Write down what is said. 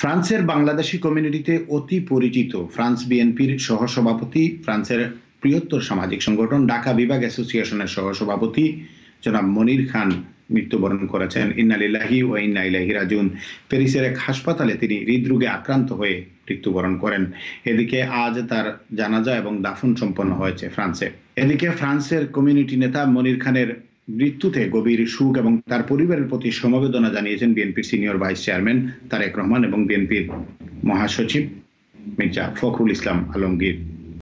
ফ্রান্সের বাংলাদেশি কমিউনিটিতে অতি পরিচিত ফ্রান্স বিএনপির সহসভাপতি ফ্রান্সের বৃহত্তর সামাজিক সংগঠন ঢাকা বিভাগ অ্যাসোসিয়েশনের সহসভাপতি জনাব মনির খান মৃত্যুবরণ করেছেন ইন্নালিল্লাহি ও ইন্না ইলাহি রাজুন প্যারিসের এক হাসপাতালে তিনি হৃদরোগে আক্রান্ত হয়ে মৃত্যুবরণ করেন এদিকে আজ তার জানাজা এবং দাফন সম্পন্ন হয়েছে ফ্রান্সে এদিকে ফ্রান্সের কমিউনিটি নেতা মনির খানের মৃত্যুতে গভীর শোক এবং তার পরিবারের প্রতি সমবেদনা জানিয়েছেন বিএনপির senior vice chairman Tarique Rahman এবং বিএনপির মহাসচিব মির্জা ফখরুল ইসলাম আলমগীর